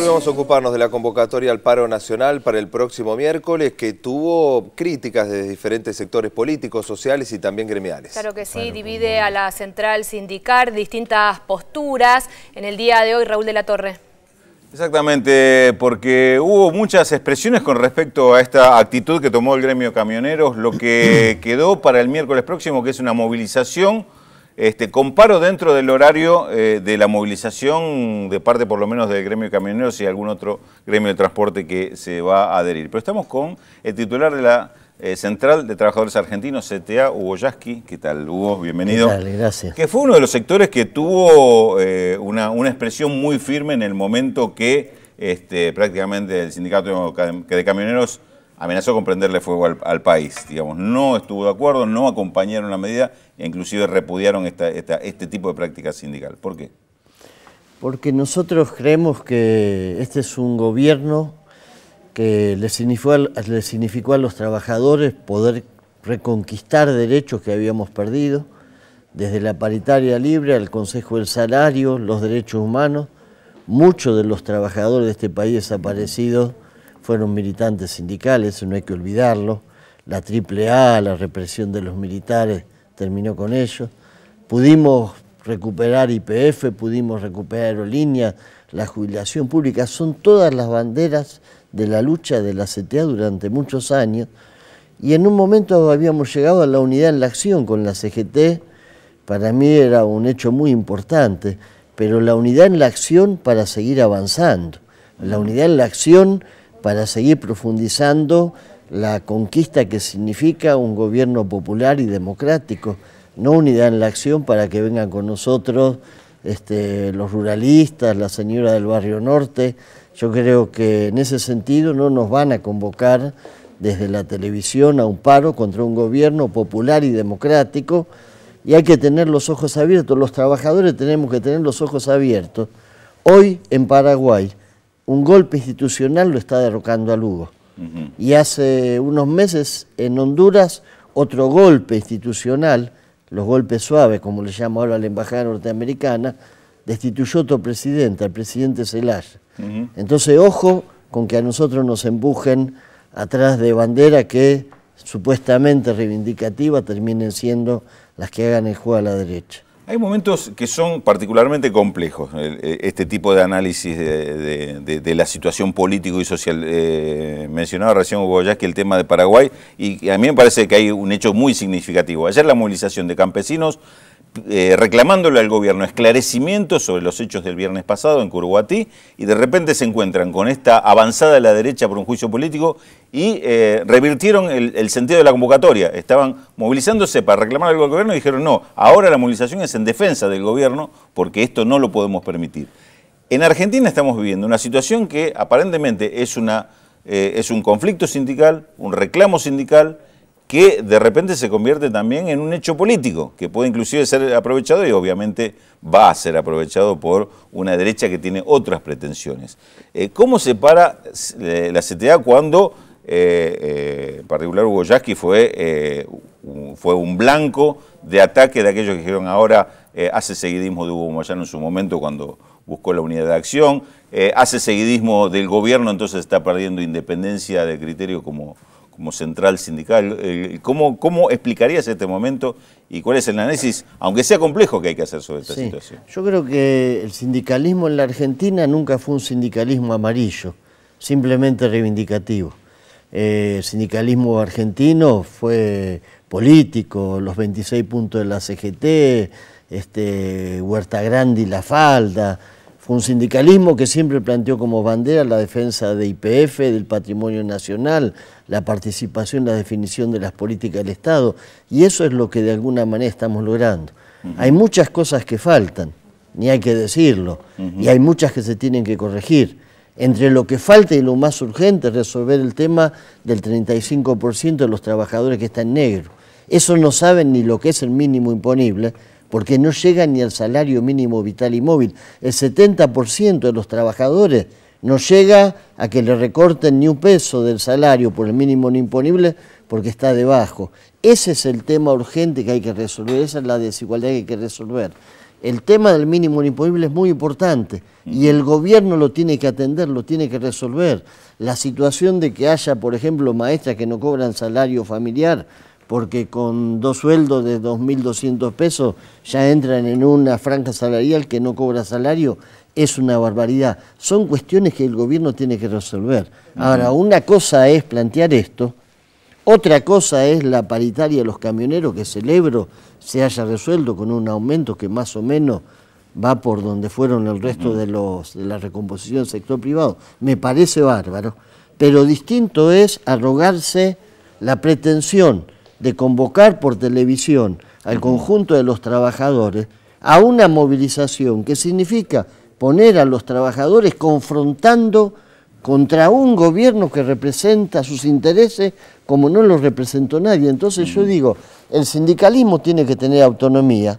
volvemos a ocuparnos de la convocatoria al paro nacional para el próximo miércoles, que tuvo críticas de diferentes sectores políticos, sociales y también gremiales. Claro que sí, divide a la central sindical distintas posturas. En el día de hoy, Raúl de la Torre. Exactamente, porque hubo muchas expresiones con respecto a esta actitud que tomó el gremio camioneros, lo que quedó para el miércoles próximo, que es una movilización este, comparo dentro del horario eh, de la movilización de parte por lo menos del gremio de camioneros y algún otro gremio de transporte que se va a adherir. Pero estamos con el titular de la eh, Central de Trabajadores Argentinos, CTA, Hugo Yasky. ¿Qué tal, Hugo? Bienvenido. ¿Qué Gracias. Que fue uno de los sectores que tuvo eh, una, expresión muy firme en el momento que este, prácticamente el sindicato de camioneros amenazó con prenderle fuego al, país, digamos, no estuvo de acuerdo, no acompañaron la medida e inclusive repudiaron este tipo de práctica sindical. ¿Por qué? Porque nosotros creemos que este es un gobierno que le significó, le significó a los trabajadores poder reconquistar derechos que habíamos perdido, desde la paritaria libre al Consejo del Salario, los derechos humanos, muchos de los trabajadores de este país desaparecidos fueron militantes sindicales, no hay que olvidarlo. La AAA, la represión de los militares, terminó con ellos. Pudimos recuperar IPF, pudimos recuperar aerolíneas, la jubilación pública, son todas las banderas de la lucha de la CTA durante muchos años. Y en un momento habíamos llegado a la unidad en la acción con la CGT, para mí era un hecho muy importante, pero la unidad en la acción para seguir avanzando, la unidad en la acción para seguir profundizando la conquista que significa un gobierno popular y democrático, no unidad en la acción para que vengan con nosotros este, los ruralistas, la señora del barrio norte. Yo creo que en ese sentido no nos van a convocar desde la televisión a un paro contra un gobierno popular y democrático y hay que tener los ojos abiertos, los trabajadores tenemos que tener los ojos abiertos. Hoy en Paraguay un golpe institucional lo está derrocando a Lugo. Y hace unos meses en Honduras otro golpe institucional, los golpes suaves, como le llamo ahora la Embajada Norteamericana, destituyó a otro presidente, al presidente Zelaya. Entonces, ojo con que a nosotros nos empujen atrás de bandera que supuestamente reivindicativa terminen siendo las que hagan el juego a la derecha. Hay momentos que son particularmente complejos, eh, este tipo de análisis de, la situación político y social. Eh, mencionaba recién Hugo que el tema de Paraguay y a mí me parece que hay un hecho muy significativo. Ayer la movilización de campesinos eh, reclamándolo al gobierno esclarecimiento sobre los hechos del viernes pasado en Curuguatí y de repente se encuentran con esta avanzada de la derecha por un juicio político y eh, revirtieron el, sentido de la convocatoria. Estaban movilizándose para reclamar algo al gobierno y dijeron no, ahora la movilización es en defensa del gobierno porque esto no lo podemos permitir. En Argentina estamos viviendo una situación que aparentemente es, una, eh, es un conflicto sindical, un reclamo sindical, que de repente se convierte también en un hecho político, que puede inclusive ser aprovechado y obviamente va a ser aprovechado por una derecha que tiene otras pretensiones. Eh, ¿Cómo se para eh, la CTA cuando, eh, en particular Hugo Yasky fue, un, fue un blanco de ataque de aquellos que dijeron ahora hace seguidismo de Hugo Moyano en su momento cuando buscó la unidad de acción, hace seguidismo del gobierno, entonces está perdiendo independencia de criterio como como central sindical. Eh, ¿Cómo, ¿Cómo explicarías este momento y cuál es el análisis, aunque sea complejo, que hay que hacer sobre esta situación? Yo creo que el sindicalismo en la Argentina nunca fue un sindicalismo amarillo, simplemente reivindicativo. Eh, el sindicalismo argentino fue político, los 26 puntos de la CGT, este, Huerta Grande y La Falda, fue un sindicalismo que siempre planteó como bandera la defensa de IPF, del patrimonio nacional, la participación, la definición de las políticas del Estado. Y eso es lo que de alguna manera estamos logrando. Hay muchas cosas que faltan, ni hay que decirlo, y hay muchas que se tienen que corregir. Entre lo que falta y lo más urgente es resolver el tema del 35% de los trabajadores que están en negro. Eso no saben ni lo que es el mínimo imponible, porque no llega ni al salario mínimo vital y móvil. El 70% de los trabajadores no llega a que le recorten ni un peso del salario por el mínimo no imponible porque está debajo. Ese es el tema urgente que hay que resolver, esa es la desigualdad que hay que resolver. El tema del mínimo no imponible es muy importante y el gobierno lo tiene que atender, lo tiene que resolver. La situación de que haya, por ejemplo, maestras que no cobran salario familiar, porque con dos sueldos de 2.200 pesos ya entran en una franja salarial que no cobra salario, es una barbaridad. Son cuestiones que el gobierno tiene que resolver. Ahora, una cosa es plantear esto, otra cosa es la paritaria de los camioneros que celebro se haya resuelto con un aumento que más o menos va por donde fueron el resto de, los, de la recomposición del sector privado. Me parece bárbaro, pero distinto es arrogarse la pretensión de convocar por televisión al conjunto de los trabajadores a una movilización que significa poner a los trabajadores confrontando contra un gobierno que representa sus intereses como no los representó nadie. Entonces yo digo, el sindicalismo tiene que tener autonomía,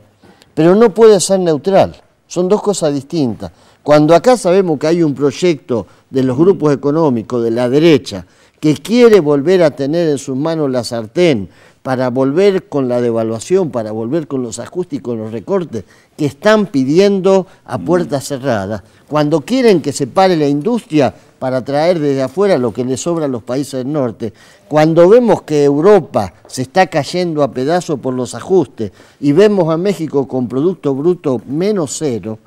pero no puede ser neutral. Son dos cosas distintas. Cuando acá sabemos que hay un proyecto de los grupos económicos, de la derecha, que quiere volver a tener en sus manos la sartén para volver con la devaluación, para volver con los ajustes y con los recortes que están pidiendo a mm. puertas cerradas. Cuando quieren que se pare la industria para traer desde afuera lo que les sobra a los países del norte, cuando vemos que Europa se está cayendo a pedazos por los ajustes y vemos a México con Producto Bruto menos cero,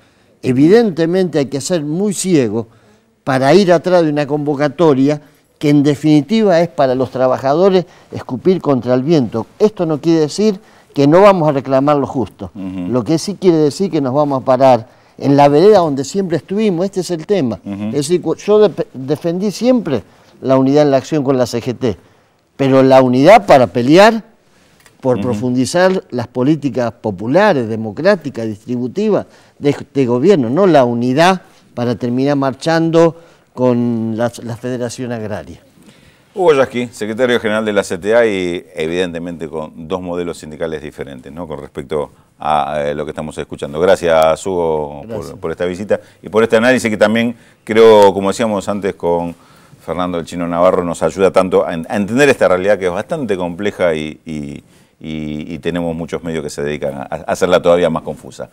evidentemente hay que ser muy ciego para ir atrás de una convocatoria que en definitiva es para los trabajadores escupir contra el viento. Esto no quiere decir que no vamos a reclamar lo justo, lo que sí quiere decir que nos vamos a parar en la vereda donde siempre estuvimos, este es el tema. Es decir, yo defendí siempre la unidad en la acción con la CGT, pero la unidad para pelear por profundizar las políticas populares, democráticas, distributivas de este gobierno, no la unidad para terminar marchando con la, Federación Agraria. Hugo Yasky, secretario general de la CTA y evidentemente con dos modelos sindicales diferentes ¿no? con respecto a lo que estamos escuchando. Gracias Hugo Por, esta visita y por este análisis que también creo, como decíamos antes con Fernando el Chino Navarro, nos ayuda tanto a, entender esta realidad que es bastante compleja y, tenemos muchos medios que se dedican a hacerla todavía más confusa.